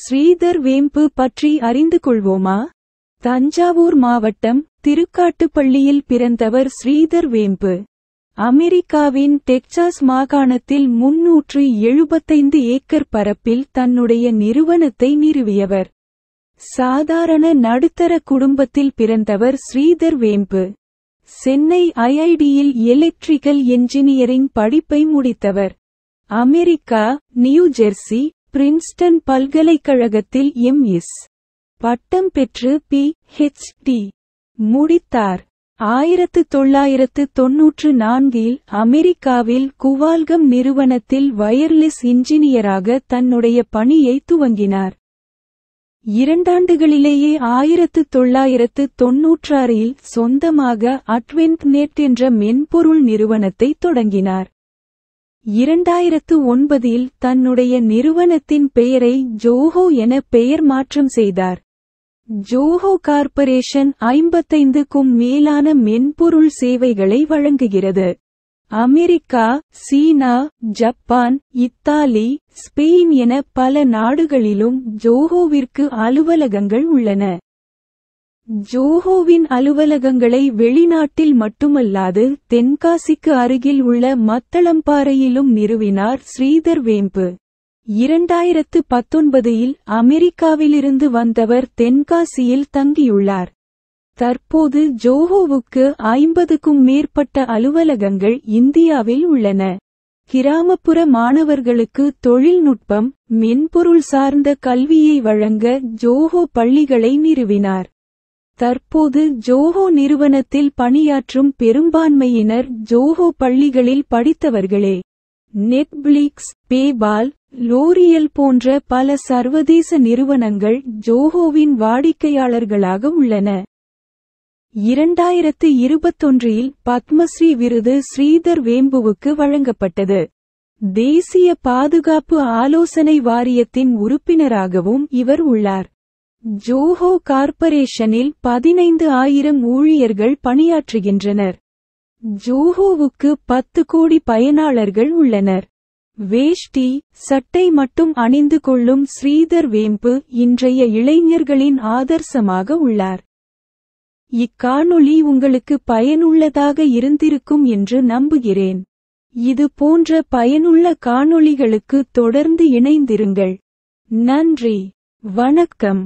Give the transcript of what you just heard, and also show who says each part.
Speaker 1: ஸ்ரீதர் வேம்பு பற்றி அறிந்து கொள்வோமா தஞ்சாவூர் மாவட்டம் திருக்காட்டுப்பள்ளியில் பிறந்தவர் ஸ்ரீதர் வேம்பு அமெரிக்காவின் டெக்சாஸ் மாகாணத்தில் முன்னூற்று எழுபத்தைந்து ஏக்கர் பரப்பில் தன்னுடைய நிறுவனத்தை நிறுவியவர் சாதாரண நடுத்தர குடும்பத்தில் பிறந்தவர் ஸ்ரீதர் வேம்பு சென்னை ஐஐடியில் எலக்ட்ரிக்கல் என்ஜினியரிங் படிப்பை முடித்தவர் அமெரிக்கா நியூ ஜெர்சி பிரின்ஸ்டன் பல்கலைக்கழகத்தில் எம்எஸ் பட்டம் பெற்று பி ஹெச் டி முடித்தார் ஆயிரத்து தொள்ளாயிரத்து தொன்னூற்று நான்கில் அமெரிக்காவில் குவால்கம் நிறுவனத்தில் வயர்லெஸ் இன்ஜினியராக தன்னுடைய பணியை துவங்கினார் இரண்டாண்டுகளிலேயே ஆயிரத்து தொள்ளாயிரத்து தொன்னூற்றாறில் சொந்தமாக அட்வென்ட் நெட் என்ற மென்பொருள் நிறுவனத்தை தொடங்கினார் இரண்டாயிரத்து ஒன்பதில் தன்னுடைய நிறுவனத்தின் பெயரை ஜோஹோ என பெயர் மாற்றம் செய்தார் ஜோஹோ கார்ப்பரேஷன் ஐம்பத்தைந்துக்கும் மேலான மென்பொருள் சேவைகளை வழங்குகிறது அமெரிக்கா சீனா ஜப்பான் இத்தாலி ஸ்பெயின் என பல நாடுகளிலும் ஜோஹோவிற்கு அலுவலகங்கள் உள்ளன ஜோஹோவின் அலுவலகங்களை வெளிநாட்டில் மட்டுமல்லாது தென்காசிக்கு அருகில் உள்ள மத்தளம்பாறையிலும் நிறுவினார் ஸ்ரீதர் வேம்பு இரண்டாயிரத்து பத்தொன்பதில் அமெரிக்காவிலிருந்து வந்தவர் தென்காசியில் தங்கியுள்ளார் தற்போது ஜோஹோவுக்கு ஐம்பதுக்கும் மேற்பட்ட அலுவலகங்கள் இந்தியாவில் உள்ளன கிராமப்புற மாணவர்களுக்கு தொழில்நுட்பம் மென்பொருள் சார்ந்த கல்வியை வழங்க ஜோஹோ பள்ளிகளை நிறுவினார் தற்போது ஜோஹோ நிறுவனத்தில் பணியாற்றும் பெரும்பான்மையினர் ஜோஹோ பள்ளிகளில் படித்தவர்களே நெட்பிளிக்ஸ் பேபால் லோரியல் போன்ற பல சர்வதேச நிறுவனங்கள் ஜோஹோவின் வாடிக்கையாளர்களாக உள்ளன இரண்டாயிரத்து இருபத்தொன்றில் பத்மஸ்ரீ விருது ஸ்ரீதர் வேம்புவுக்கு வழங்கப்பட்டது தேசிய பாதுகாப்பு ஆலோசனை வாரியத்தின் உறுப்பினராகவும் இவர் உள்ளார் ஜோஹோ கார்ப்பரேஷனில் பதினைந்து ஆயிரம் ஊழியர்கள் பணியாற்றுகின்றனர் ஜோஹோவுக்கு பத்து கோடி பயனாளர்கள் உள்ளனர் வேஷ்டி சட்டை மட்டும் அணிந்து கொள்ளும் ஸ்ரீதர் வேம்பு இன்றைய இளைஞர்களின் ஆதர்சமாக உள்ளார் இக்காணொளி உங்களுக்கு பயனுள்ளதாக இருந்திருக்கும் என்று நம்புகிறேன் இது போன்ற பயனுள்ள காணொளிகளுக்கு தொடர்ந்து இணைந்திருங்கள் நன்றி வணக்கம்